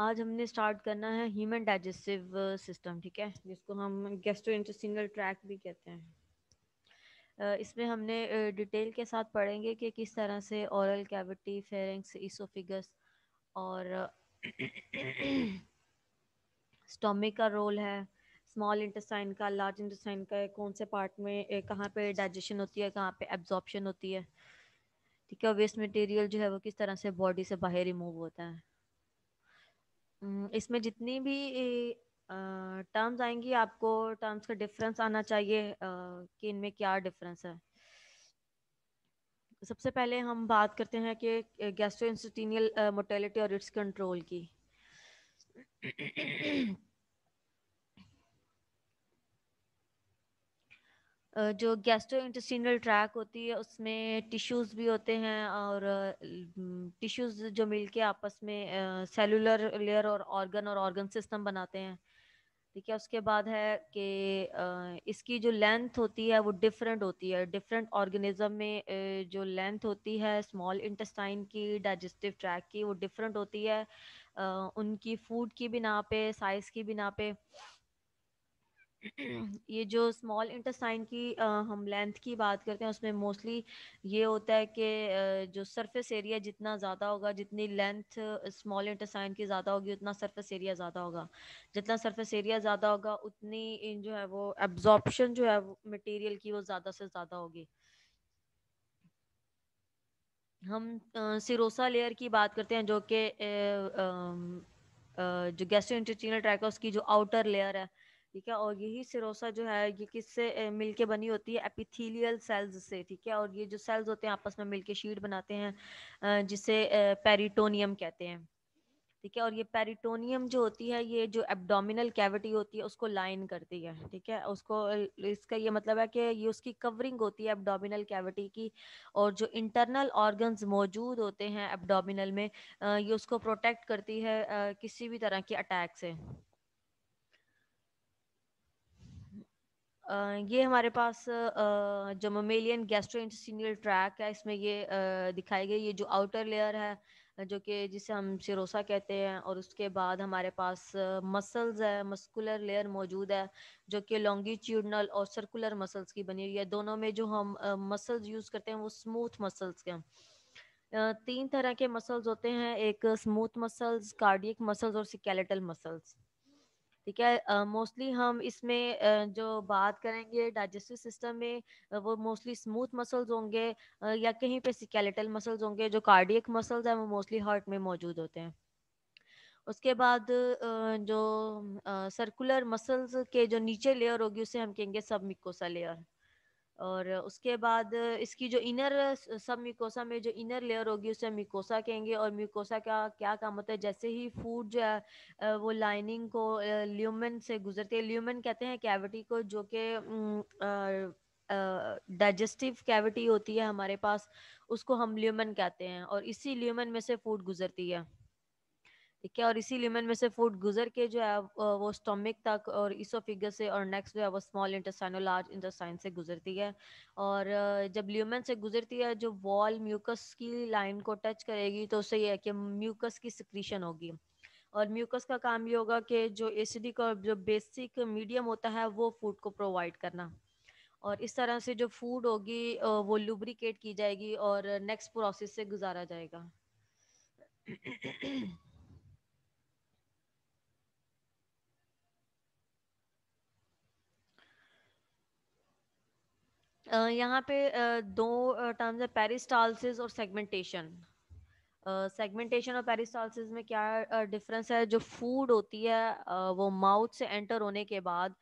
आज हमने स्टार्ट करना है ह्यूमन डाइजेस्टिव सिस्टम ठीक है जिसको हम गेस्टो इंटरसिंगल ट्रैक भी कहते हैं uh, इसमें हमने डिटेल uh, के साथ पढ़ेंगे कि किस तरह से औरल कैविटी फेरेंक्स इसोफिगस और स्टोमिक uh, का रोल है स्मॉल इंटेस्टाइन का लार्ज इंटेस्टाइन का कौन से पार्ट में कहाँ पे डाइजेशन होती है कहाँ पे एब्जॉर्बशन होती है ठीक है वेस्ट मटेरियल जो है वो किस तरह से बॉडी से बाहर रिमूव होता है इसमें जितनी भी टर्म्स आएंगी आपको टर्म्स का डिफरेंस आना चाहिए कि इनमें क्या डिफरेंस है सबसे पहले हम बात करते हैं कि गैस्ट्रो इंस्टीनियल मोटेलिटी और इट्स कंट्रोल की जो गैस्ट्रो इंटेस्टिनल ट्रैक होती है उसमें टिश्यूज़ भी होते हैं और टिश्यूज़ जो मिलके आपस में सेलुलर लेयर और ऑर्गन और ऑर्गन सिस्टम बनाते हैं ठीक है उसके बाद है कि इसकी जो लेंथ होती है वो डिफरेंट होती है डिफरेंट ऑर्गेनिज्म में जो लेंथ होती है स्मॉल इंटेस्टाइन की डाइजेस्टिव ट्रैक की वो डिफरेंट होती है उनकी फूड की बिना पे साइज़ की बिना पे हम्म। ये जो स्मॉल इंटेस्टाइन की आ, हम लेंथ की बात करते हैं उसमें मोस्टली ये होता है कि जो सरफेस एरिया जितना ज़्यादा होगा जितनी लेंथ स्मॉल इंटेस्टाइन की ज़्यादा होगी उतना सरफेस एरिया ज़्यादा होगा जितना सरफेस एरिया ज़्यादा होगा उतनी जो है वो एब्जॉर्बन जो है मटेरियल की वो ज़्यादा से ज़्यादा होगी हम सिरोसा लेयर की बात करते हैं जो कि जो गैस्ट्रो इंटेस्टिनल ट्रैक है उसकी जो आउटर लेयर है ठीक है और यही सिरोसा जो है ये किससे मिलके बनी होती है एपिथेलियल सेल्स से ठीक है और ये जो सेल्स होते हैं आपस में मिलके शीट बनाते हैं जिसे पेरिटोनियम कहते हैं ठीक है और ये पेरिटोनियम जो होती है ये जो एब्डोमिनल कैविटी होती है उसको लाइन करती है ठीक है उसको इसका ये मतलब है कि ये उसकी कवरिंग होती है एब्डोमिनल कैविटी की और जो इंटरनल ऑर्गन्स मौजूद होते हैं एब्डोमिनल में ये उसको प्रोटेक्ट करती है किसी भी तरह के अटैक से ये हमारे पास जो ममेलियन गैस्ट्रो इंटेस्टिनियल ट्रैक है इसमें ये दिखाई गई ये जो आउटर लेयर है जो कि जिसे हम सिरोसा कहते हैं और उसके बाद हमारे पास मसल्स है मस्कुलर लेयर मौजूद है जो कि लॉन्गिट्यूडनल और सर्कुलर मसल्स की बनी हुई है दोनों में जो हम मसल्स यूज़ करते हैं वो स्मूथ मसल्स के तीन तरह के मसल्स होते हैं एक स्मूथ मसल्स कार्डियक मसल्स और सिकेलेटल मसल्स ठीक है मोस्टली uh, हम इसमें uh, जो बात करेंगे डाइजेस्टिव सिस्टम में uh, वो मोस्टली स्मूथ मसल्स होंगे uh, या कहीं पे सिकेलेटल मसल्स होंगे जो कार्डियक मसल्स हैं वो मोस्टली हार्ट में मौजूद होते हैं उसके बाद जो सर्कुलर मसल्स के जो नीचे लेयर होगी उसे हम कहेंगे सब मिकोसा लेयर और उसके बाद इसकी जो इनर सब मिकोसा में जो इनर लेयर होगी उसे मिकोसा कहेंगे और मिकोसा का क्या काम होता है जैसे ही फूड जो है वो लाइनिंग को ल्यूमन से गुजरते हैं ल्यूमन कहते हैं कैविटी को जो कि डाइजेस्टिव कैविटी होती है हमारे पास उसको हम ल्यूमन कहते हैं और इसी ल्यूमन में से फूड गुजरती है ठीक है और इसी लिमन में से फूड गुजर के जो है वो स्टोमिक तक और इसोफिगस से और नेक्स्ट जो है वो स्मॉल इंटेस्टाइन और लार्ज इंटेस्टाइन से गुजरती है और जब ल्यूमन से गुजरती है जो वॉल म्यूकस की लाइन को टच करेगी तो उससे ये है कि म्यूकस की सिक्रीशन होगी और म्यूकस का काम ये होगा कि जो एसिडिक और जो बेसिक मीडियम होता है वो फूड को प्रोवाइड करना और इस तरह से जो फूड होगी वो लुब्रिकेट की जाएगी और नेक्स्ट प्रोसेस से गुजारा जाएगा यहाँ पे दो टर्म्स है पेरिस्टालसिस और सेगमेंटेशन सेगमेंटेशन uh, और पेरिस्टालसिस में क्या डिफरेंस है जो फूड होती है वो माउथ से एंटर होने के बाद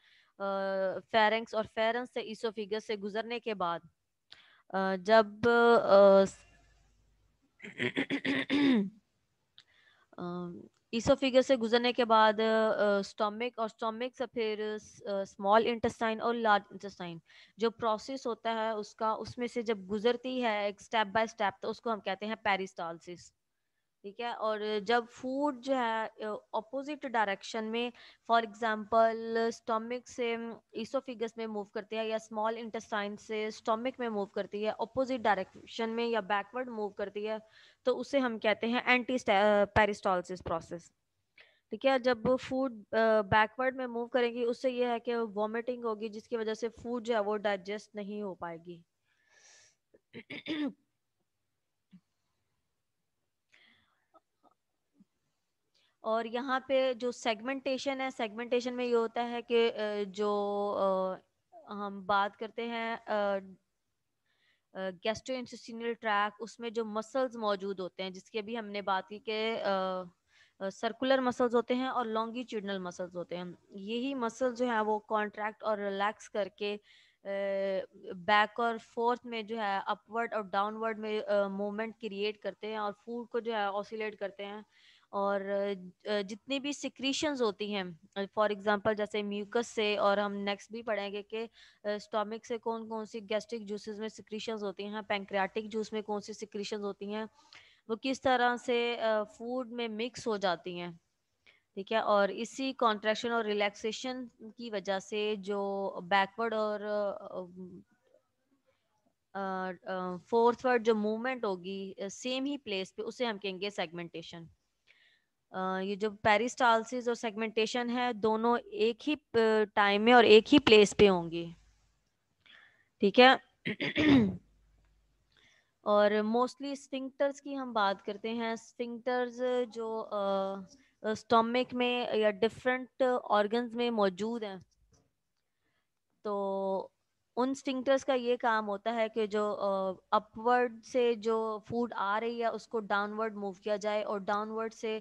फेरेंक्स और फेरेंस से ईसोफिगस से गुजरने के बाद जब ईसोफिगस से गुजरने के बाद स्टोमिक और स्टोमिक से फिर स्मॉल इंटेस्टाइन और लार्ज इंटेस्टाइन जो प्रोसेस होता है उसका उसमें से जब गुजरती है एक स्टेप बाय स्टेप तो उसको हम कहते हैं पेरिस्टालसिस ठीक है और जब फूड जो है ऑपोजिट डायरेक्शन में फॉर एग्जांपल स्टमक से ईसोफिगस में मूव करती है या स्मॉल इंटेस्टाइन से स्टमक में मूव करती है ऑपोजिट डायरेक्शन में या बैकवर्ड मूव करती है तो उसे हम कहते हैं एंटी पेरिस्टॉलिस प्रोसेस ठीक है जब फूड बैकवर्ड में मूव करेगी उससे यह है कि वॉमिटिंग होगी जिसकी वजह से फूड जो है वो डाइजेस्ट नहीं हो पाएगी और यहाँ पे जो सेगमेंटेशन है सेगमेंटेशन में ये होता है कि जो हम बात करते हैं गेस्ट्रो इंटेस्टिनियल ट्रैक उसमें जो मसल्स मौजूद होते हैं जिसकी अभी हमने बात की कि सर्कुलर मसल्स होते हैं और लॉन्गिट्यूडनल मसल्स होते हैं यही मसल्स जो है वो कॉन्ट्रैक्ट और रिलैक्स करके बैक और फोर्थ में जो है अपवर्ड और डाउनवर्ड में मूवमेंट क्रिएट करते हैं और फूड को जो है ऑसिलेट करते हैं और जितनी भी सिक्रीशंस होती हैं फॉर एग्जांपल जैसे म्यूकस से और हम नेक्स्ट भी पढ़ेंगे कि स्टोमिक से कौन कौन सी गैस्ट्रिक जूसेस में सिक्रीशंस होती हैं पेंक्रियाटिक जूस में कौन सी सिक्रीशंस होती हैं वो किस तरह से फूड में मिक्स हो जाती हैं ठीक है और इसी कॉन्ट्रेक्शन और रिलैक्सेशन की वजह से जो बैकवर्ड और फोर्थवर्ड जो मूवमेंट होगी सेम ही प्लेस पे उसे हम कहेंगे सेगमेंटेशन ये जो पेरिस्टालसिस और सेगमेंटेशन है दोनों एक ही टाइम में और एक ही प्लेस पे होंगी ठीक है और मोस्टली स्फिंक्टर्स की हम बात करते हैं स्फिंक्टर्स जो स्टोमिक uh, में या डिफरेंट ऑर्गन्स में मौजूद हैं तो उन स्टिंक्टर्स का ये काम होता है कि जो अपवर्ड से जो फूड आ रही है उसको डाउनवर्ड मूव किया जाए और डाउनवर्ड से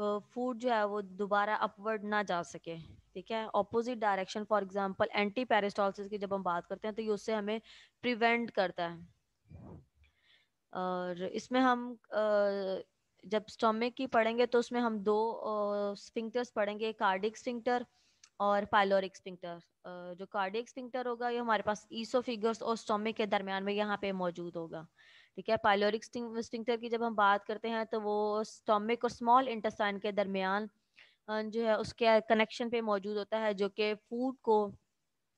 फूड जो है वो दोबारा अपवर्ड ना जा सके ठीक है opposite direction for example anti peristalsis की जब हम बात करते हैं तो ये उससे हमें प्रिवेंट करता है और इसमें हम जब स्टोमिक की पढ़ेंगे तो उसमें हम दो स्फिंक्टर्स पढ़ेंगे कार्डिक स्फिंक्टर और फाइलोर स्पिंक्टर जो कार्डियक स्पिंक्टर होगा ये हमारे पास ईसो और स्टोमिक के दरमियान में यहाँ पे मौजूद होगा ठीक है पाइलोरिक स्टिंक्टर की जब हम बात करते हैं तो वो स्टोमिक और स्मॉल इंटेस्टाइन के दरमियान जो है उसके कनेक्शन पे मौजूद होता है जो कि फूड को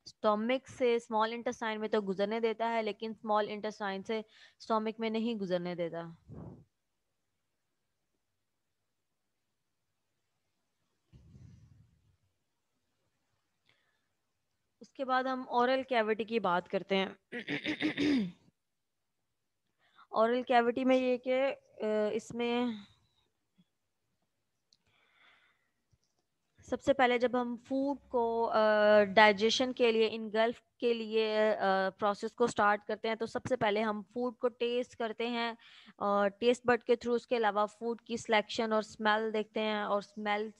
स्टोमिक से स्मॉल इंटेस्टाइन में तो गुजरने देता है लेकिन स्मॉल इंटेस्टाइन से स्टोमिक में नहीं गुजरने देता उसके बाद हम औरल कैविटी की बात करते हैं औरल कैविटी में ये कि इसमें सबसे पहले जब हम फूड को डाइजेशन के लिए इनगल्फ के लिए प्रोसेस को स्टार्ट करते हैं तो सबसे पहले हम फूड को टेस्ट करते हैं और टेस्ट बर्ड के थ्रू उसके अलावा फूड की सिलेक्शन और स्मेल देखते हैं और स्मेल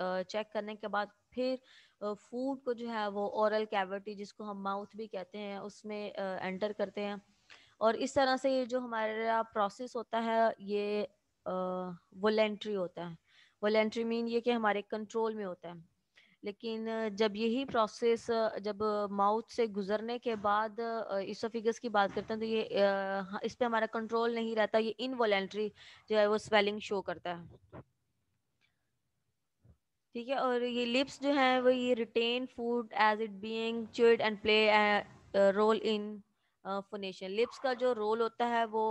चेक करने के बाद फिर फूड को जो है वो औरल कैविटी जिसको हम माउथ भी कहते हैं उसमें एंटर करते हैं और इस तरह से ये जो हमारा प्रोसेस होता है ये वॉलेंट्री होता है वॉलेंट्री मीन ये कि हमारे कंट्रोल में होता है लेकिन जब यही प्रोसेस जब माउथ से गुजरने के बाद इसोफिगस की बात करते हैं तो ये हाँ, इस पर हमारा कंट्रोल नहीं रहता ये इनवॉलेंट्री जो है वो स्वेलिंग शो करता है ठीक है और ये लिप्स जो हैं वो ये retain food as it being chewed and play role in phonation lips का जो रोल होता है वो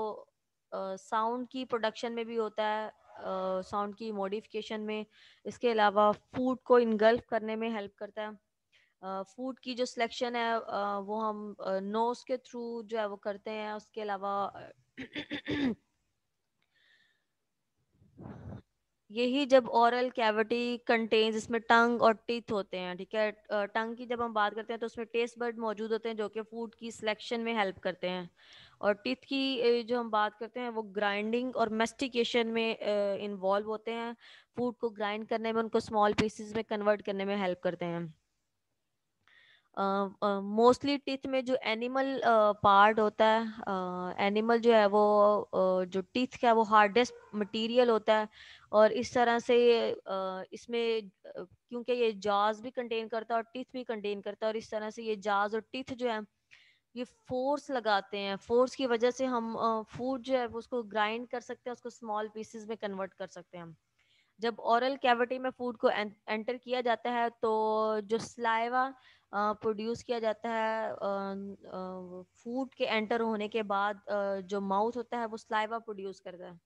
साउंड uh, की प्रोडक्शन में भी होता है साउंड uh, की मॉडिफिकेशन में इसके अलावा फूड को इनगल्फ करने में हेल्प करता है फूड uh, की जो सिलेक्शन है uh, वो हम नोज के थ्रू जो है वो करते हैं उसके अलावा यही जब ओरल कैविटी कंटेन्स इसमें टंग और टिथ होते हैं ठीक है टंग की जब हम बात करते हैं तो उसमें टेस्ट बर्ड मौजूद होते हैं जो कि फूड की सिलेक्शन में हेल्प करते हैं और टिथ की जो हम बात करते हैं वो ग्राइंडिंग और मेस्टिकेशन में इन्वॉल्व होते हैं फूड को ग्राइंड करने में उनको स्मॉल पीसेस में कन्वर्ट करने में हेल्प करते हैं मोस्टली uh, टिथ uh, में जो एनिमल पार्ट uh, होता है एनिमल जो है वो जो टिथ का वो हार्डेस्ट मटेरियल होता है और इस तरह से इसमें क्योंकि ये जाज भी कंटेन करता है और टिथ भी कंटेन करता है और इस तरह से ये जाज और टिथ जो है ये फोर्स लगाते हैं फोर्स की वजह से हम फूड जो है उसको ग्राइंड कर सकते हैं उसको स्मॉल पीसेस में कन्वर्ट कर सकते हैं जब ओरल कैविटी में फूड को एंटर किया जाता है तो जो स्लाइवा प्रोड्यूस किया जाता है फूड के एंटर होने के बाद जो माउथ होता है वो स्लाइवा प्रोड्यूस करता है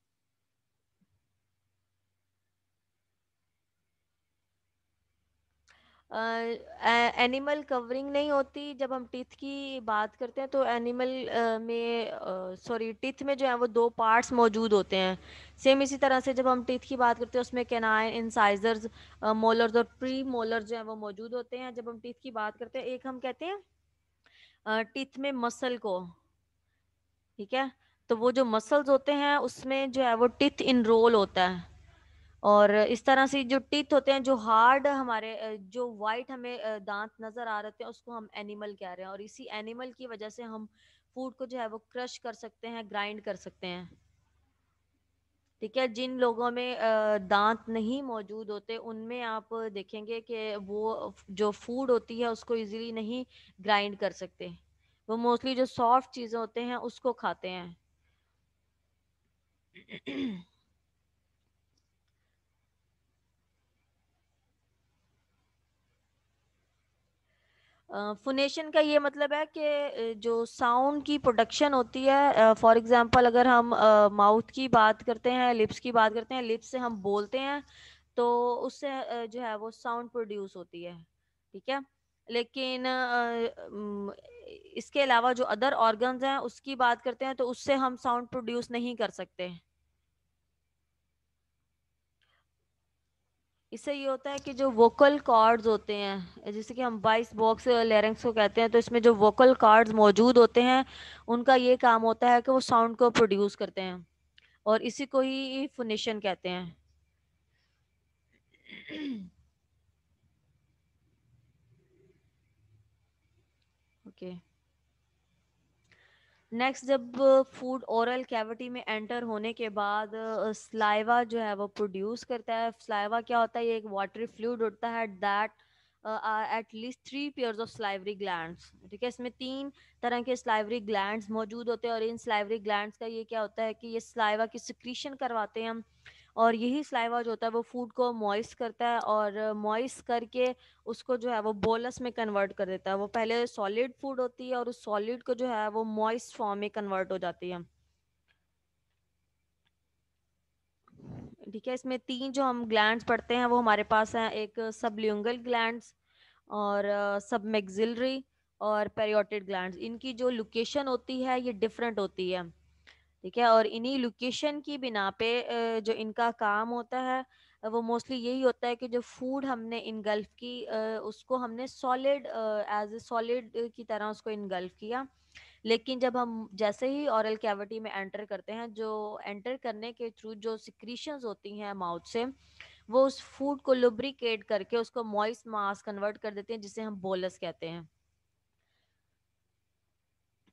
एनिमल कवरिंग नहीं होती जब हम टीथ की बात करते हैं तो एनिमल में सॉरी टीथ में जो है वो दो पार्ट्स मौजूद होते हैं सेम इसी तरह से जब हम टीथ की बात करते हैं उसमें केनाइन इंसाइजर्स मोलर्स और प्री मोलर जो है वो मौजूद होते हैं जब हम टीथ की बात करते हैं एक हम कहते हैं टीथ में मसल को ठीक है तो वो जो मसल्स होते हैं उसमें जो है वो टिथ इनरोल होता है और इस तरह से जो टीथ होते हैं जो हार्ड हमारे जो वाइट हमें दांत नज़र आ रहे हैं उसको हम एनिमल कह रहे हैं और इसी एनिमल की वजह से हम फूड को जो है वो क्रश कर सकते हैं ग्राइंड कर सकते हैं ठीक है जिन लोगों में दांत नहीं मौजूद होते उनमें आप देखेंगे कि वो जो फूड होती है उसको इजीली नहीं ग्राइंड कर सकते वो मोस्टली जो सॉफ्ट चीज़ें होते हैं उसको खाते हैं फोनेशन का ये मतलब है कि जो साउंड की प्रोडक्शन होती है फॉर uh, एग्जांपल अगर हम माउथ uh, की बात करते हैं लिप्स की बात करते हैं लिप्स से हम बोलते हैं तो उससे uh, जो है वो साउंड प्रोड्यूस होती है ठीक है लेकिन uh, इसके अलावा जो अदर ऑर्गन्स हैं उसकी बात करते हैं तो उससे हम साउंड प्रोड्यूस नहीं कर सकते इससे ये होता है कि जो वोकल कार्ड्स होते हैं जैसे कि हम बाइस बॉक्स लेरेंक्स को कहते हैं तो इसमें जो वोकल कार्ड्स मौजूद होते हैं उनका ये काम होता है कि वो साउंड को प्रोड्यूस करते हैं और इसी को ही फोनेशन कहते हैं ओके okay. नेक्स्ट जब फूड ओरल कैविटी में एंटर होने के बाद स्लाइवा जो है वो प्रोड्यूस करता है स्लाइवा क्या होता है ये एक वाटरी फ्लूड होता है that at least three pairs of salivary gland ठीक है इसमें तीन तरह के स्लाइवरी ग्लैंड मौजूद होते हैं और इन स्लाइवरी ग्लैंड का ये क्या होता है कि ये स्लाइवा की सिक्रीशन करवाते हैं हम और यही स्लाइवा जो होता है वो फूड को मॉइस करता है और मॉइस करके उसको जो है वो बोलस में कन्वर्ट कर देता है वो पहले सॉलिड फूड होती है और उस सॉलिड को जो है वो मॉइस फॉर्म में कन्वर्ट हो जाती है ठीक है इसमें तीन जो हम ग्लैंड पढ़ते हैं वो हमारे पास हैं एक सबल्यूंगल ग्लैंड और सब मेगजिलरी और पेरियोटिड ग्लैंड इनकी जो लोकेशन होती है ये डिफरेंट होती है ठीक है और इन्हीं लोकेशन की बिना पे जो इनका काम होता है वो मोस्टली यही होता है कि जो फूड हमने इनगल्फ की उसको हमने सॉलिड एज ए सॉलिड की तरह उसको इनगल्फ किया लेकिन जब हम जैसे ही औरल कैविटी में एंटर करते हैं जो एंटर करने के थ्रू जो सिक्रीशंस होती हैं माउथ से वो उस फूड को लुब्रिकेट करके उसको मॉइस मास कन्वर्ट कर देते हैं जिसे हम बोलस कहते हैं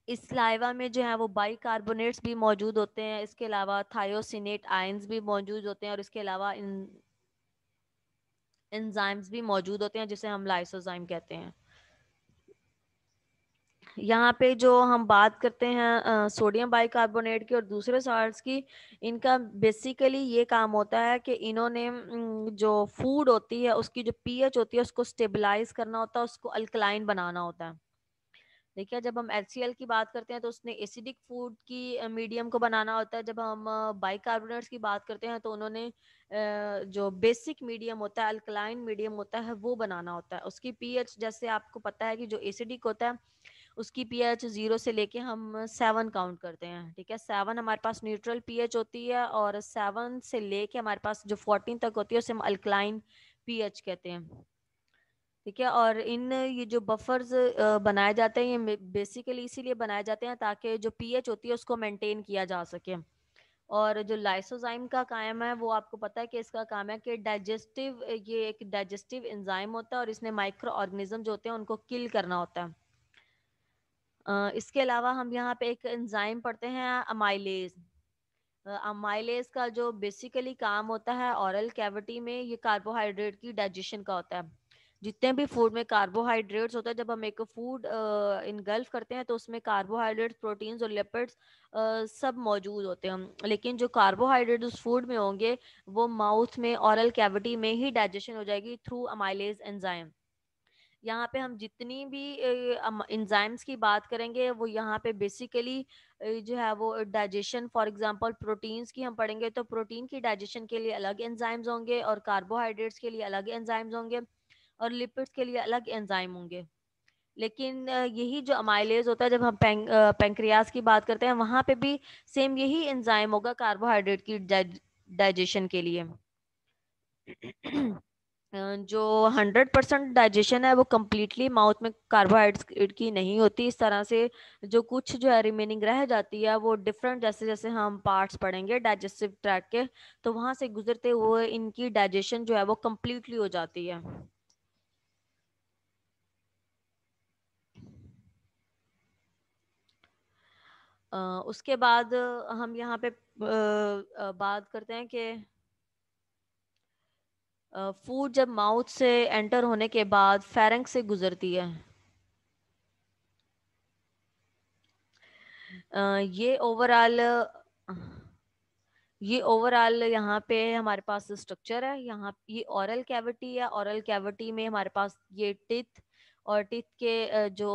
इस लाइवा में जो है वो बाइकार्बोनेट्स भी मौजूद होते हैं इसके अलावा थायोसिनेट आयंस भी मौजूद होते हैं और इसके अलावा इन एंजाइम्स भी मौजूद होते हैं जिसे हम लाइसोजाइम कहते हैं यहाँ पे जो हम बात करते हैं आ, सोडियम बाइकार्बोनेट की और दूसरे सॉल्ट की इनका बेसिकली ये काम होता है कि इन्होंने जो फूड होती है उसकी जो पीएच होती है उसको स्टेबलाइज करना होता है उसको अल्कलाइन बनाना होता है देखिए जब हम एच की बात करते हैं तो उसने एसिडिक फूड की मीडियम को बनाना होता है जब हम बाइकार्बोनेट्स की बात करते हैं तो उन्होंने जो बेसिक मीडियम होता है अल्कलाइन मीडियम होता है वो बनाना होता है उसकी पीएच जैसे आपको पता है कि जो एसिडिक होता है उसकी पीएच जीरो से लेके हम सेवन काउंट करते हैं ठीक है सेवन हमारे पास न्यूट्रल पीएच होती है और सेवन से लेके हमारे पास जो फोर्टीन तक होती है उसे हम अल्कलाइन पीएच कहते हैं ठीक है और इन ये जो बफर्स बनाए जाते हैं ये बेसिकली इसीलिए बनाए जाते हैं ताकि जो पीएच होती है उसको मेंटेन किया जा सके और जो लाइसोजाइम का काम है वो आपको पता है कि इसका काम है कि डाइजेस्टिव ये एक डाइजेस्टिव एंजाइम होता है और इसने माइक्रो ऑर्गेनिज्म जो होते हैं उनको किल करना होता है इसके अलावा हम यहाँ पे एक एंजाइम पढ़ते हैं अमाइलेज अमाइलेज का जो बेसिकली काम होता है औरल कैविटी में ये कार्बोहाइड्रेट की डाइजेशन का होता है जितने भी फूड में कार्बोहाइड्रेट्स होता है जब हम एक फूड इनगल्फ करते हैं तो उसमें कार्बोहाइड्रेट्स प्रोटीन्स और लिपिड्स सब मौजूद होते हैं लेकिन जो कार्बोहाइड्रेट उस फूड में होंगे वो माउथ में औरल कैविटी में ही डाइजेशन हो जाएगी थ्रू अमाइलेज एंजाइम यहाँ पे हम जितनी भी इंजाइम्स की बात करेंगे वो यहाँ पे बेसिकली जो है वो डाइजेशन फॉर एग्जांपल प्रोटीन्स की हम पढ़ेंगे तो प्रोटीन की डाइजेशन के लिए अलग एंजाइम्स होंगे और कार्बोहाइड्रेट्स के लिए अलग एंजाइम्स होंगे और लिपिड्स के लिए अलग एंजाइम होंगे लेकिन यही जो अमाइलेज होता है जब हम पें, पेंक्रियाज की बात करते हैं वहाँ पे भी सेम यही एंजाइम होगा कार्बोहाइड्रेट की डाइजेशन के लिए जो 100 परसेंट डाइजेशन है वो कम्प्लीटली माउथ में कार्बोहाइड्रेट की नहीं होती इस तरह से जो कुछ जो है रिमेनिंग रह जाती है वो डिफरेंट जैसे जैसे हम पार्ट्स पढ़ेंगे डाइजेस्टिव ट्रैक के तो वहाँ से गुजरते हुए इनकी डाइजेशन जो है वो कम्प्लीटली हो जाती है उसके बाद हम यहाँ पे बात करते हैं कि फूड जब माउथ से एंटर होने के बाद फेरेंग से गुजरती है ये ओवरऑल ये ओवरऑल यहाँ पे हमारे पास स्ट्रक्चर है यहाँ ये ऑरल कैविटी है ऑरल कैविटी में हमारे पास ये टिथ और टिथ के जो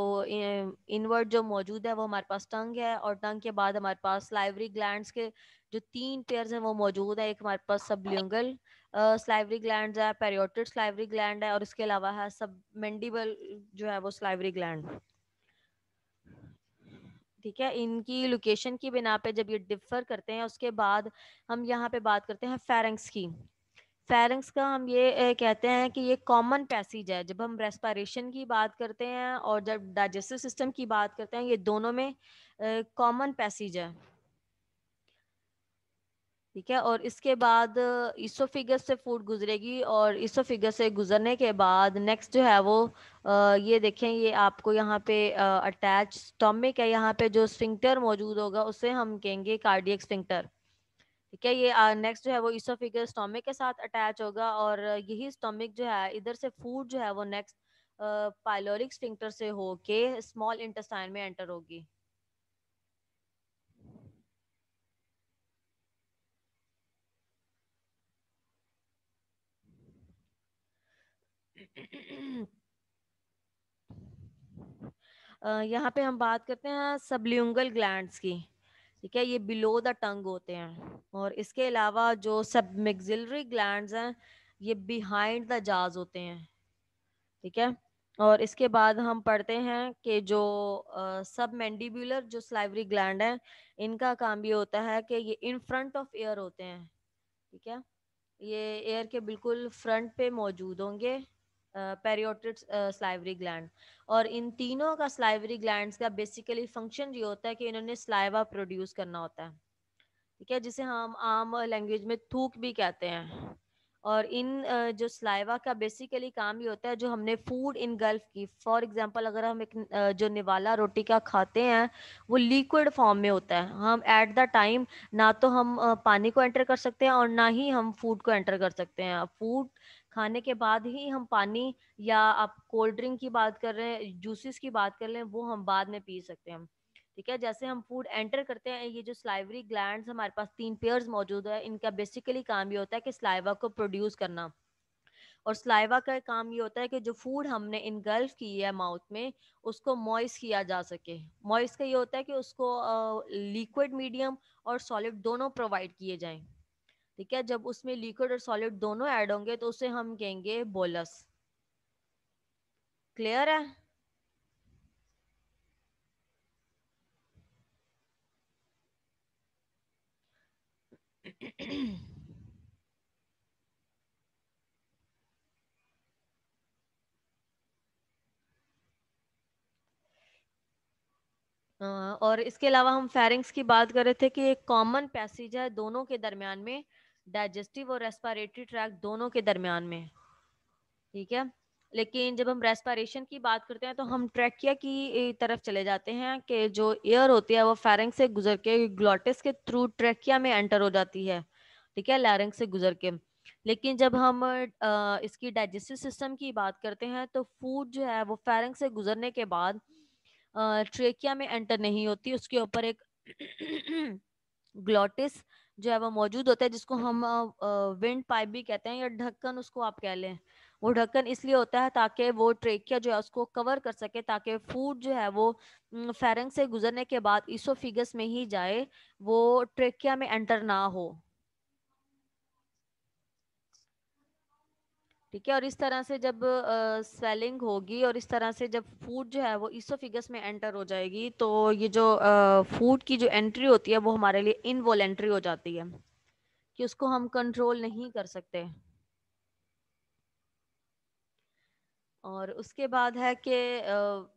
इनवर्ड जो मौजूद है वो हमारे पास टंग है और टंग के बाद हमारे पास लाइवरी ग्लैंड के जो तीन पेयर्स हैं वो मौजूद है एक हमारे पास सबलिंगल स्लाइवरी ग्लैंड है पेरियोटिड स्लाइवरी ग्लैंड है और इसके अलावा है सब मेंडिबल जो है वो स्लाइवरी ग्लैंड ठीक है इनकी लोकेशन की बिना पे जब ये डिफर करते हैं उसके बाद हम यहाँ पे बात करते हैं फेरेंक्स की फेरेंक्स का हम ये कहते हैं कि ये कॉमन पैसेज है जब हम रेस्पायरेशन की बात करते हैं और जब डाइजेस्टिव सिस्टम की बात करते हैं ये दोनों में कॉमन पैसेज है ठीक है और इसके बाद इसोफिगस से फूड गुजरेगी और इसोफिगस से गुजरने के बाद नेक्स्ट जो है वो आ, ये देखें ये आपको यहाँ पे अटैच स्टॉमिक है यहाँ पे जो स्फिंक्टर मौजूद होगा उसे हम कहेंगे कार्डियक स्फिंक्टर ठीक है ये नेक्स्ट जो है वो इसोफिगस स्टोमिक के साथ अटैच होगा और यही स्टोमिक जो है इधर से फूड जो है वो नेक्स्ट पाइलोरिक स्फिंक्टर से होके स्मॉल इंटेस्टाइन में एंटर होगी यहाँ पे हम बात करते हैं सबल्यूंगल ग्लैंड्स की ठीक है ये बिलो द टंग होते हैं और इसके अलावा जो सब मिग्जिलरी ग्लैंड हैं ये बिहाइंड द जाज होते हैं ठीक है और इसके बाद हम पढ़ते हैं कि जो सब मैंडिबुलर जो स्लाइवरी ग्लैंड है इनका काम ये होता है कि ये इन फ्रंट ऑफ एयर होते हैं ठीक है ये एयर के बिल्कुल फ्रंट पे मौजूद होंगे पेरियोटिड स्लाइवरी ग्लैंड और इन तीनों का स्लाइवरी ग्लैंड का बेसिकली फंक्शन ये होता है कि इन्होंने स्लाइवा प्रोड्यूस करना होता है ठीक है जिसे हम आम लैंग्वेज में थूक भी कहते हैं और इन uh, जो स्लाइवा का बेसिकली काम ये होता है जो हमने फूड इन गल्फ की फॉर एग्जांपल अगर हम एक uh, जो निवाला रोटी का खाते हैं वो लिक्विड फॉर्म में होता है हम एट द टाइम ना तो हम uh, पानी को एंटर कर सकते हैं और ना ही हम फूड को एंटर कर सकते हैं फूड खाने के बाद ही हम पानी या आप कोल्ड ड्रिंक की बात कर रहे हैं जूसेस की बात कर रहे हैं वो हम बाद में पी सकते हैं ठीक है जैसे हम फूड एंटर करते हैं ये जो स्लाइवरी ग्लैंड हमारे पास तीन पेयर्स मौजूद है इनका बेसिकली काम ये होता है कि स्लाइवा को प्रोड्यूस करना और स्लाइवा का काम ये होता है कि जो फूड हमने इनगल्फ की है माउथ में उसको मॉइस किया जा सके मॉइस का ये होता है कि उसको लिक्विड मीडियम और सॉलिड दोनों प्रोवाइड किए जाएं ठीक है जब उसमें लिक्विड और सॉलिड दोनों ऐड होंगे तो उसे हम कहेंगे बोलस क्लियर है और इसके अलावा हम फेरिंग्स की बात कर रहे थे कि एक कॉमन पैसेज है दोनों के दरमियान में डाइजेस्टिव और रेस्पारेटरी ट्रैक दोनों के दरमियान में ठीक है लेकिन जब हम रेस्पारेशन की बात करते हैं तो हम ट्रैकिया की तरफ चले जाते हैं कि जो एयर होती है वो फेरेंग से गुजर के ग्लोटिस के थ्रू ट्रैकिया में एंटर हो जाती है ठीक है लैरेंग से गुजर के लेकिन जब हम आ, इसकी डाइजेस्टिव सिस्टम की बात करते हैं तो फूड जो है वो फेरेंग से गुजरने के बाद ट्रेकिया में एंटर नहीं होती उसके ऊपर एक ग्लोटिस जो है वो मौजूद होता है जिसको हम विंड पाइप भी कहते हैं या ढक्कन उसको आप कह लें वो हम्म। ढक्कन इसलिए होता है ताकि वो ट्रेकिया जो है उसको कवर कर सके ताकि फूड जो है वो फेरंग से गुजरने के बाद इसोफिगस में ही जाए वो ट्रेकिया में एंटर ना हो ठीक है और इस तरह से जब सेलिंग uh, होगी और इस तरह से जब फूड जो है वो फिगर्स में एंटर हो जाएगी तो ये जो फूड uh, की जो एंट्री होती है वो हमारे लिए इनवॉलेंट्री हो जाती है कि उसको हम कंट्रोल नहीं कर सकते और उसके बाद है कि uh,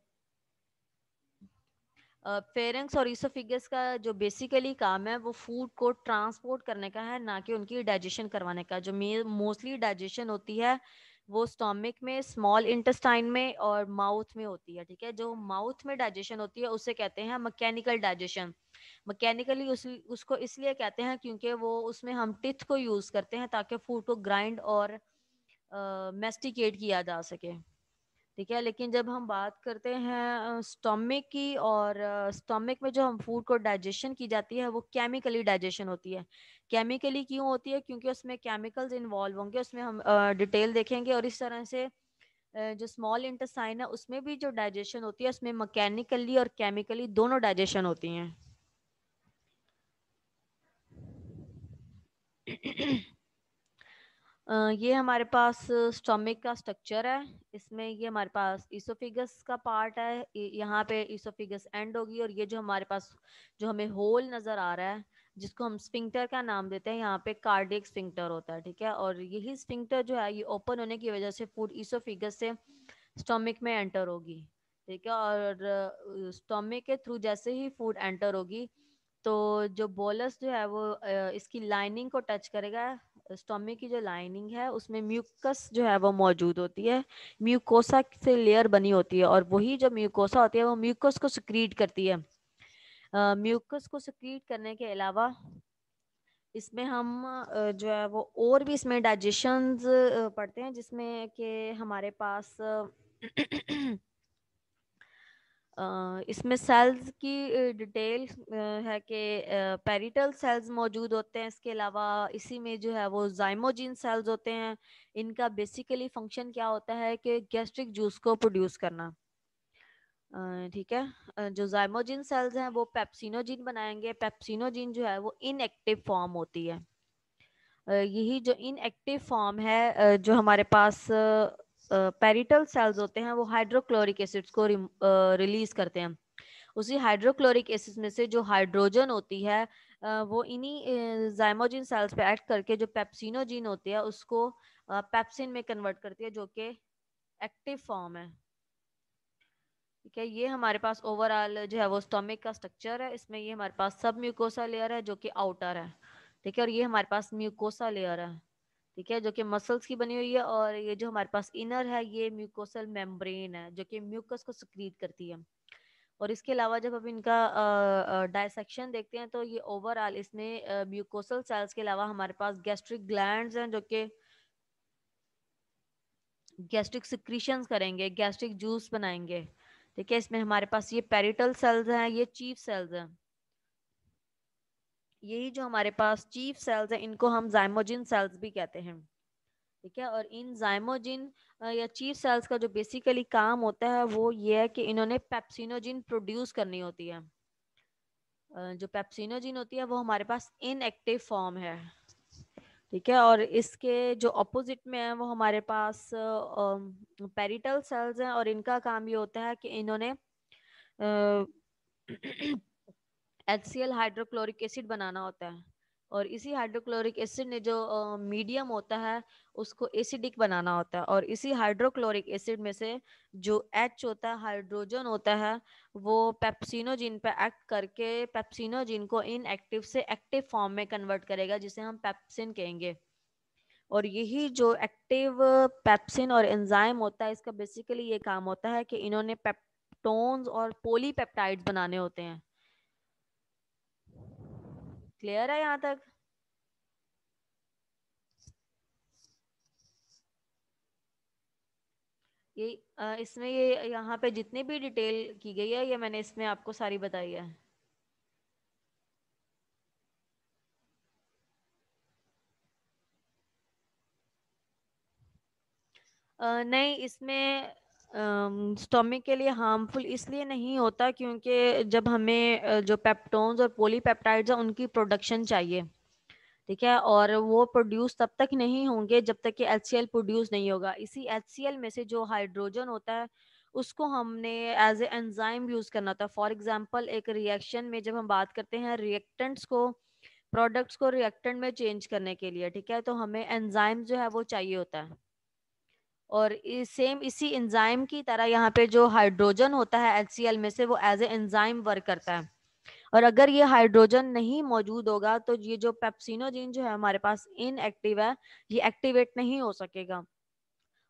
फेरेंस और ईसोफिगस का जो बेसिकली काम है वो फूड को ट्रांसपोर्ट करने का है ना कि उनकी डाइजेशन करवाने का जो मोस्टली डाइजेशन होती है वो स्टोमिक में स्मॉल इंटेस्टाइन में और माउथ में होती है ठीक है जो माउथ में डाइजेशन होती है उसे कहते हैं मैकेनिकल डाइजेशन मैकेनिकली उस उसको इसलिए कहते हैं क्योंकि वो उसमें हम टिथ को यूज़ करते हैं ताकि फूड को ग्राइंड और मेस्टिकेट uh, किया जा सके ठीक है लेकिन जब हम बात करते हैं स्टोमिक की और स्टोमिक में जो हम फूड को डाइजेशन की जाती है वो केमिकली डाइजेशन होती है केमिकली क्यों होती है क्योंकि उसमें केमिकल्स इन्वॉल्व होंगे उसमें हम डिटेल देखेंगे और इस तरह से जो स्मॉल इंटेस्टाइन है उसमें भी जो डाइजेशन होती है उसमें मकैनिकली और केमिकली दोनों डाइजेशन होती हैं ये हमारे पास स्टमिक का स्ट्रक्चर है इसमें ये हमारे पास ईसोफिगस का पार्ट है यहाँ पे ईसोफिगस एंड होगी और ये जो हमारे पास जो हमें होल नज़र आ रहा है जिसको हम स्पिंक्टर का नाम देते हैं यहाँ पे कार्डिक स्पिंक्टर होता है ठीक है और यही स्पिंक्टर जो है ये ओपन होने की वजह से फूड ईसोफिगस से स्टोमिक में एंटर होगी ठीक है और स्टोमिक के थ्रू जैसे ही फूड एंटर होगी तो जो बोलस जो है वो इसकी लाइनिंग को टच करेगा स्टोमिक की जो लाइनिंग है उसमें म्यूकस जो है वो मौजूद होती है म्यूकोसा से लेयर बनी होती है और वही जो म्यूकोसा होती है वो म्यूकस को सिक्रीट करती है म्यूकस को सिक्रीट करने के अलावा इसमें हम जो है वो और भी इसमें डाइजेशन पढ़ते हैं जिसमें कि हमारे पास इसमें सेल्स की डिटेल है कि पेरिटल सेल्स मौजूद होते हैं इसके अलावा इसी में जो है वो जाइमोजिन सेल्स होते हैं इनका बेसिकली फंक्शन क्या होता है कि गैस्ट्रिक जूस को प्रोड्यूस करना ठीक है जो जाइमोजिन सेल्स हैं वो पेप्सिनोजिन बनाएंगे पेप्सिनोजिन जो है वो इनएक्टिव फॉर्म होती है यही जो इनएक्टिव फॉर्म है जो हमारे पास पेरिटल सेल्स होते हैं वो हाइड्रोक्लोरिक एसिड्स को रिलीज करते हैं उसी हाइड्रोक्लोरिक एसिड में से जो हाइड्रोजन होती है वो इन्हीं जाइमोजिन सेल्स पे एड करके जो पेप्सिनोजिन होती है उसको पेप्सिन में कन्वर्ट करती है जो कि एक्टिव फॉर्म है ठीक है ये हमारे पास ओवरऑल जो है वो स्टोमिक का स्ट्रक्चर है इसमें ये हमारे पास सब म्यूकोसा लेयर है जो कि आउटर है ठीक है और ये हमारे पास म्यूकोसा लेयर है ठीक है जो कि मसल्स की बनी हुई है और ये जो हमारे पास इनर है ये म्यूकोसल मेम्ब्रेन है जो कि म्यूकस को सिक्रीट करती है और इसके अलावा जब हम इनका डायसेक्शन देखते हैं तो ये ओवरऑल इसमें म्यूकोसल सेल्स के अलावा हमारे पास गैस्ट्रिक ग्लैंड हैं जो कि गैस्ट्रिक सिक्रीशन करेंगे गैस्ट्रिक जूस बनाएंगे ठीक है इसमें हमारे पास ये पेरिटल सेल्स हैं ये चीफ सेल्स हैं यही जो हमारे पास चीफ सेल्स हैं इनको हम जाइमोजिन सेल्स भी कहते हैं ठीक है और इन जाइमोजिन या चीफ सेल्स का जो बेसिकली काम होता है वो ये है कि इन्होंने पेप्सिनोजिन प्रोड्यूस करनी होती है जो पेप्सिनोजिन होती है वो हमारे पास इनएक्टिव फॉर्म है ठीक है और इसके जो अपोजिट में है वो हमारे पास पेरिटल सेल्स हैं और इनका काम ये होता है कि इन्होंने एच हाइड्रोक्लोरिक एसिड बनाना होता है और इसी हाइड्रोक्लोरिक एसिड ने जो मीडियम uh, होता है उसको एसिडिक बनाना होता है और इसी हाइड्रोक्लोरिक एसिड में से जो एच होता है हाइड्रोजन होता है वो पेप्सिनोजिन पे एक्ट करके पेप्सिनोजिन को इनएक्टिव से एक्टिव फॉर्म में कन्वर्ट करेगा जिसे हम पेप्सिन कहेंगे और यही जो एक्टिव पेप्सिन और एंजाइम होता है इसका बेसिकली ये काम होता है कि इन्होंने पेप्टोन्स और पोलीपेप्टाइड्स बनाने होते हैं क्लियर है यहाँ तक ये इसमें ये यहाँ पे जितनी भी डिटेल की गई है ये मैंने इसमें आपको सारी बताई है नहीं इसमें स्टोमिक के लिए हार्मफुल इसलिए नहीं होता क्योंकि जब हमें जो पेप्टोन्स और पोलीपेप्टाइड्स हैं उनकी प्रोडक्शन चाहिए ठीक है और वो प्रोड्यूस तब तक नहीं होंगे जब तक कि एच प्रोड्यूस नहीं होगा इसी एच में से जो हाइड्रोजन होता है उसको हमने एज ए एंजाइम यूज़ करना होता है फॉर एग्ज़ाम्पल एक रिएक्शन में जब हम बात करते हैं रिएक्टेंट्स को प्रोडक्ट्स को रिएक्टेंट में चेंज करने के लिए ठीक है तो हमें एंजाइम जो है वो चाहिए होता है और इस सेम इसी एंज़ाइम की तरह यहाँ पे जो हाइड्रोजन होता है एच में से वो एज ए एंजाइम वर्क करता है और अगर ये हाइड्रोजन नहीं मौजूद होगा तो ये जो पेप्सिनोजिन जो है हमारे पास इनएक्टिव है ये एक्टिवेट नहीं हो सकेगा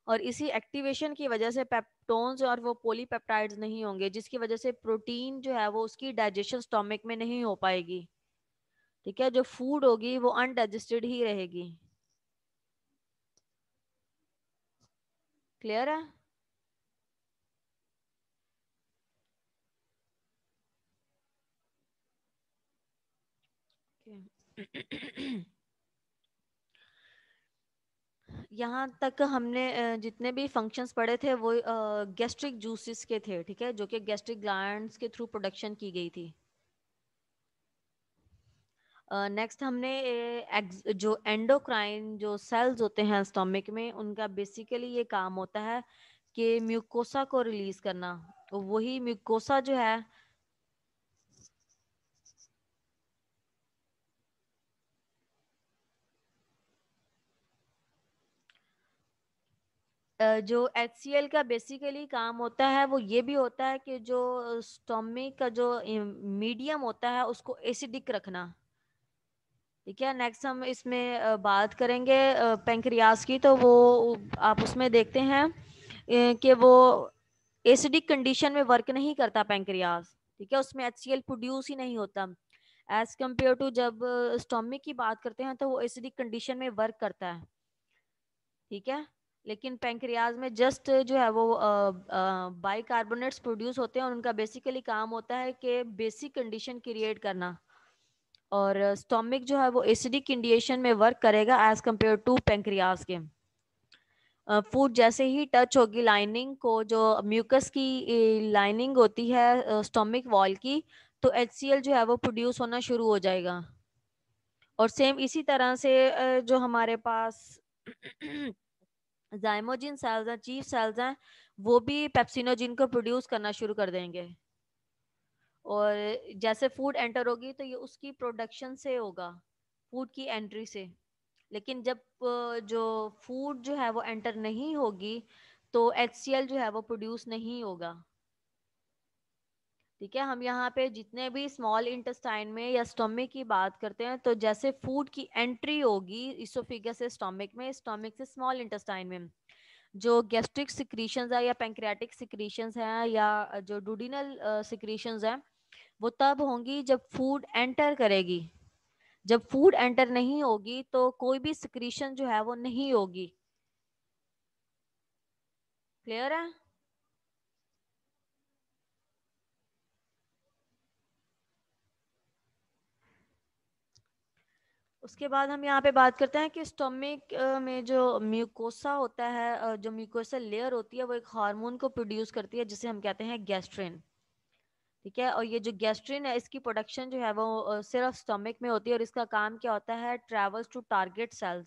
और इसी एक्टिवेशन की वजह से पेप्टोन्स और वो पोलीपेप्टाइड्स नहीं होंगे जिसकी वजह से प्रोटीन जो है वो उसकी डाइजेशन स्टोमिक में नहीं हो पाएगी ठीक है जो फूड होगी वो अनडाइजेस्टेड ही रहेगी क्लियर है यहाँ तक हमने जितने भी फंक्शंस पढ़े थे वो गैस्ट्रिक जूसेस के थे ठीक है जो कि गैस्ट्रिक ग्लैंड्स के थ्रू प्रोडक्शन की गई थी नेक्स्ट uh, हमने जो एंडोक्राइन जो सेल्स होते हैं स्टोमिक में उनका बेसिकली ये काम होता है कि म्यूकोसा को रिलीज करना तो वही म्यूकोसा जो है जो एच का बेसिकली काम होता है वो ये भी होता है कि जो स्टोमिक का जो मीडियम होता है उसको एसिडिक रखना ठीक है नेक्स्ट हम इसमें बात करेंगे पेंक्रियास की तो वो आप उसमें देखते हैं कि वो एसिडिक कंडीशन में वर्क नहीं करता पेंक्रियास ठीक है उसमें एच प्रोड्यूस ही नहीं होता एज कम्पेयर टू जब स्टोमिक की बात करते हैं तो वो एसिडिक कंडीशन में वर्क करता है ठीक है लेकिन पेंक्रियाज में जस्ट जो है वो बाइकार्बोनेट्स प्रोड्यूस होते हैं और उनका बेसिकली काम होता है कि बेसिक कंडीशन क्रिएट करना और स्टोमिक जो है वो एसिडिक इंडिएशन में वर्क करेगा एज कम्पेयर टू पेंक्रियाज के फूड जैसे ही टच होगी लाइनिंग को जो म्यूकस की लाइनिंग होती है स्टोमिक वॉल की तो एच जो है वो प्रोड्यूस होना शुरू हो जाएगा और सेम इसी तरह से जो हमारे पास जायमोजिन सेल्स हैं चीफ सेल्स हैं वो भी पेप्सिनोजिन को प्रोड्यूस करना शुरू कर देंगे और जैसे फूड एंटर होगी तो ये उसकी प्रोडक्शन से होगा फूड की एंट्री से लेकिन जब जो फूड जो है वो एंटर नहीं होगी तो एच जो है वो प्रोड्यूस नहीं होगा ठीक है हम यहाँ पे जितने भी स्मॉल इंटेस्टाइन में या स्टोमिक की बात करते हैं तो जैसे फूड की एंट्री होगी इसोफिगस से स्टोमिक में स्टोमिक से स्मॉल इंटेस्टाइन में जो गैस्ट्रिक सिक्रीशंस है या पेंक्रियाटिक सिक्रीशंस हैं या जो डूडिनल सिक्रीशंस हैं वो तब होंगी जब फूड एंटर करेगी जब फूड एंटर नहीं होगी तो कोई भी सिक्रीशन जो है वो नहीं होगी क्लियर है उसके बाद हम यहाँ पे बात करते हैं कि स्टोमिक में जो म्यूकोसा होता है जो म्यूकोसा लेयर होती है वो एक हार्मोन को प्रोड्यूस करती है जिसे हम कहते हैं गैस्ट्रिन ठीक है और ये जो गैस्ट्रिन है इसकी प्रोडक्शन जो है वो सिर्फ स्टमक में होती है और इसका काम क्या होता है ट्रेवल्स टू टारगेट सेल्स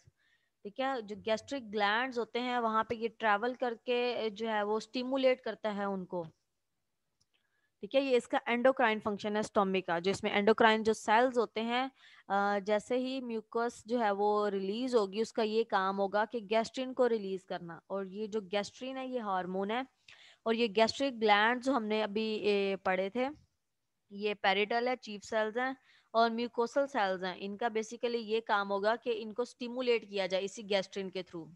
ठीक है जो गैस्ट्रिक ग्लैंड होते हैं वहां पे ये ट्रेवल करके जो है वो स्टिमुलेट करता है उनको ठीक है ये इसका एंडोक्राइन फंक्शन है स्टोमिक का जो इसमें एंडोक्राइन जो सेल्स होते हैं जैसे ही म्यूकस जो है वो रिलीज होगी उसका ये काम होगा कि गैस्ट्रिन को रिलीज करना और ये जो गैस्ट्रिन है ये हार्मोन है और ये गैस्ट्रिक ग्लैंड जो हमने अभी पढ़े थे ये पेरिटल है चीफ सेल्स हैं और म्यूकोसल सेल्स हैं इनका बेसिकली ये काम होगा कि इनको स्टिमुलेट किया जाए इसी गैस्ट्रिन के थ्रू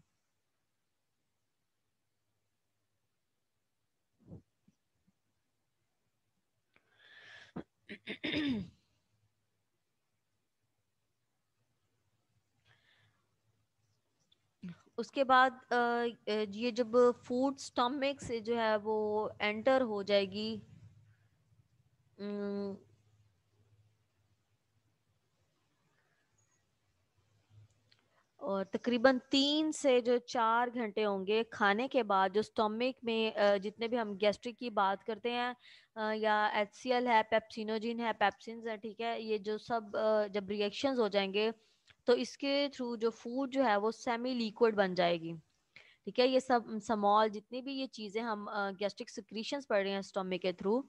उसके बाद ये जब फूड स्टमक से जो है वो एंटर हो जाएगी और तकरीबन तीन से जो चार घंटे होंगे खाने के बाद जो स्टमक में जितने भी हम गैस्ट्रिक की बात करते हैं या एच है पेप्सिनोजिन है पेप्सिन है ठीक है ये जो सब जब रिएक्शंस हो जाएंगे तो इसके थ्रू जो फूड जो है वो सेमी लिक्विड बन जाएगी ठीक है ये सब समॉल जितनी भी ये चीज़ें हम गैस्ट्रिक सिक्रीशंस पढ़ रहे हैं स्टोमिक के थ्रू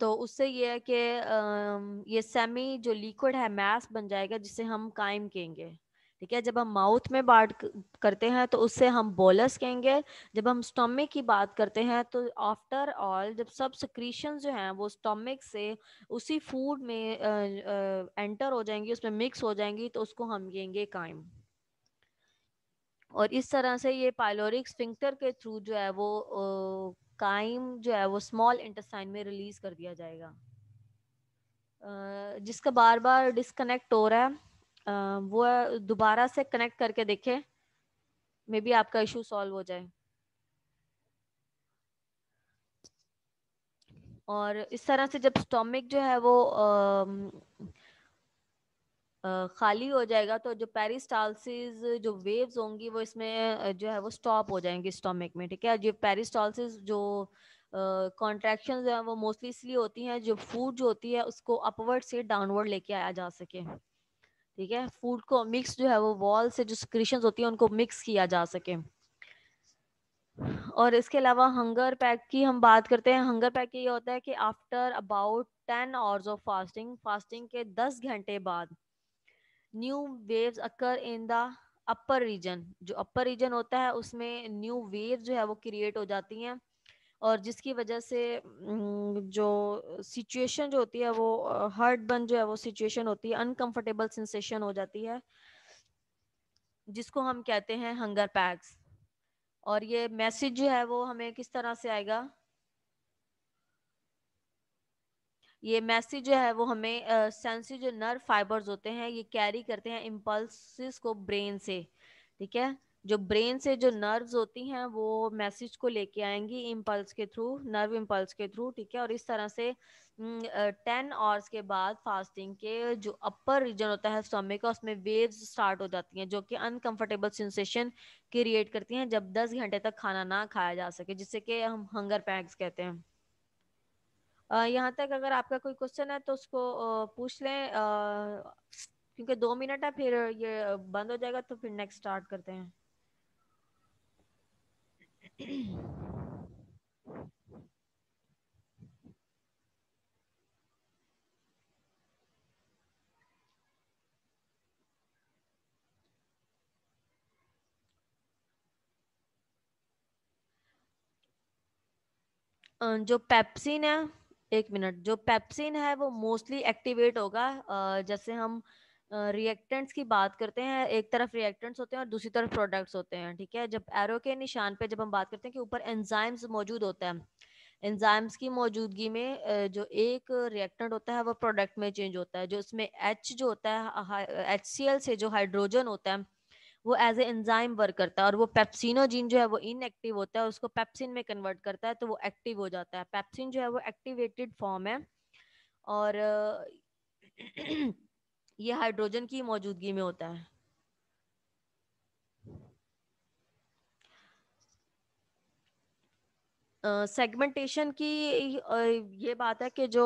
तो उससे ये है कि ये सेमी जो लिक्विड है मैस बन जाएगा जिसे हम कायम कहेंगे ठीक है जब हम माउथ में बात करते हैं तो उससे हम बोलस कहेंगे जब हम स्टोमिक की बात करते हैं तो आफ्टर ऑल जब सब सक्रीशन जो हैं वो स्टोमिक से उसी फूड में एंटर हो जाएंगी उसमें मिक्स हो जाएंगी तो उसको हम कहेंगे काइम और इस तरह से ये पायलोरिक स्फिंक्टर के थ्रू जो है वो काइम जो है वो स्मॉल इंटेस्टाइन में रिलीज कर दिया जाएगा जिसका बार बार डिस्कनेक्ट हो रहा है वो दोबारा से कनेक्ट करके देखे मे बी आपका इशू सॉल्व हो जाए और इस तरह से जब स्टोमिक जो है वो आ, आ, खाली हो जाएगा तो जो पेरिस्टालसिस जो वेव्स होंगी वो इसमें जो है वो स्टॉप हो जाएंगी स्टोमिक में ठीक है जो पेरिस्टालसिस जो कॉन्ट्रेक्शन uh, वो मोस्टली इसलिए होती हैं जो फूड जो होती है उसको अपवर्ड से डाउनवर्ड लेके आया जा सके ठीक है फूड को मिक्स जो है वो वॉल से जो सिक्रीशन होती है उनको मिक्स किया जा सके और इसके अलावा हंगर पैक की हम बात करते हैं हंगर पैक ये होता है कि after about ten hours of fasting fasting के दस घंटे बाद new waves occur in the upper region जो अपर रीजन होता है उसमें न्यू वेव जो है वो क्रिएट हो जाती हैं और जिसकी वजह से जो सिचुएशन जो होती है वो हर्ट बन जो है वो सिचुएशन होती है अनकंफर्टेबल सेंसेशन हो जाती है जिसको हम कहते हैं हंगर पैक्स और ये मैसेज जो है वो हमें किस तरह से आएगा ये मैसेज जो है वो हमें सेंसिटिव जो नर्व फाइबर्स होते हैं ये कैरी करते हैं इम्पल्सिस को ब्रेन से ठीक है जो ब्रेन से जो नर्व्स होती हैं वो मैसेज को लेके आएंगी इम्पल्स के थ्रू नर्व इम्पल्स के थ्रू ठीक है और इस तरह से टेन आवर्स के बाद फास्टिंग के जो अपर रीजन होता है स्टोमिक का उसमें वेव्स स्टार्ट हो जाती हैं जो कि अनकंफर्टेबल सेंसेशन क्रिएट करती हैं जब दस घंटे तक खाना ना खाया जा सके जिससे कि हम हंगर पैग्स कहते हैं यहाँ तक अगर आपका कोई क्वेश्चन है तो उसको पूछ लें क्योंकि दो मिनट है फिर ये बंद हो जाएगा तो फिर नेक्स्ट स्टार्ट करते हैं जो पेप्सिन है एक मिनट जो पेप्सिन है वो मोस्टली एक्टिवेट होगा जैसे हम रिएक्टेंट्स की बात करते हैं एक तरफ रिएक्टेंट्स होते हैं और दूसरी तरफ प्रोडक्ट्स होते हैं ठीक है जब एरो के निशान पे जब हम बात करते हैं कि ऊपर एंजाइम्स मौजूद होते हैं एंजाइम्स की मौजूदगी में जो एक रिएक्टेंट होता है वो प्रोडक्ट में चेंज होता है जो इसमें एच जो होता है एच सी एल से जो हाइड्रोजन होता है वो एज ए एंजाइम वर्क करता है और वो पेप्सिनोजीन जो है वो इनएक्टिव होता है और उसको पेप्सिन में कन्वर्ट करता है तो वो एक्टिव हो जाता है पेप्सिन जो है वो एक्टिवेटेड फॉर्म है और ये हाइड्रोजन की मौजूदगी में होता है सेगमेंटेशन uh, की ये बात है कि जो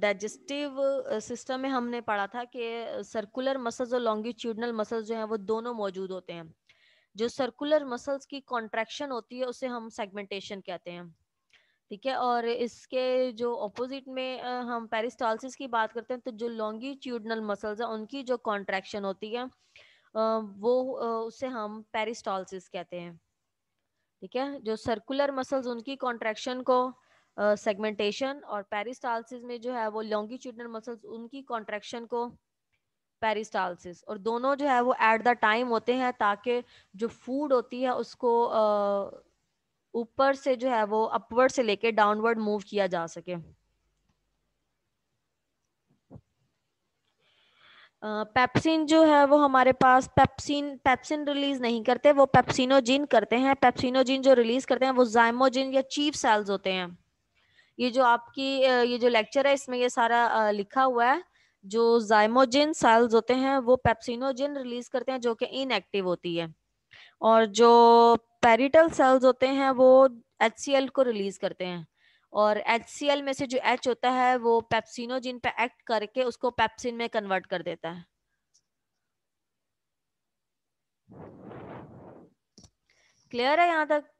डाइजेस्टिव सिस्टम में हमने पढ़ा था कि सर्कुलर मसल्स और लॉन्गिट्यूडनल मसल्स जो हैं वो दोनों मौजूद होते हैं जो सर्कुलर मसल्स की कॉन्ट्रैक्शन होती है उसे हम सेगमेंटेशन कहते हैं ठीक है और इसके जो अपोजिट में हम पेरिस्टालसिस की बात करते हैं तो जो लॉन्गिट्यूडनल मसल्स है उनकी जो कॉन्ट्रैक्शन होती है वो उसे हम पेरिस्टालसिस कहते हैं ठीक है जो सर्कुलर मसल्स उनकी कॉन्ट्रैक्शन को सेगमेंटेशन और पेरिस्टालसिस में जो है वो लॉन्गिट्यूडनल मसल्स उनकी कॉन्ट्रैक्शन को पेरिस्टालसिस और दोनों जो है वो एट द टाइम होते हैं ताकि जो फूड होती है उसको ऊपर से जो है वो अपवर्ड से लेके डाउनवर्ड मूव किया जा सके पेप्सिन जो है वो हमारे पास पेप्सिन पेप्सिन रिलीज नहीं करते वो पेप्सिनोजिन करते हैं पेप्सिनोजिन जो रिलीज करते हैं वो जाइमोजिन या चीफ सेल्स होते हैं ये जो आपकी ये जो लेक्चर है इसमें ये सारा लिखा हुआ है जो जाइमोजिन सेल्स होते हैं वो पेप्सिनोजिन रिलीज करते हैं जो कि इनएक्टिव होती है और जो पेरिटल सेल्स होते हैं वो एच को रिलीज करते हैं और एच में से जो एच होता है वो पेप्सिनोजिन पे एक्ट करके उसको पेप्सिन में कन्वर्ट कर देता है क्लियर है यहाँ तक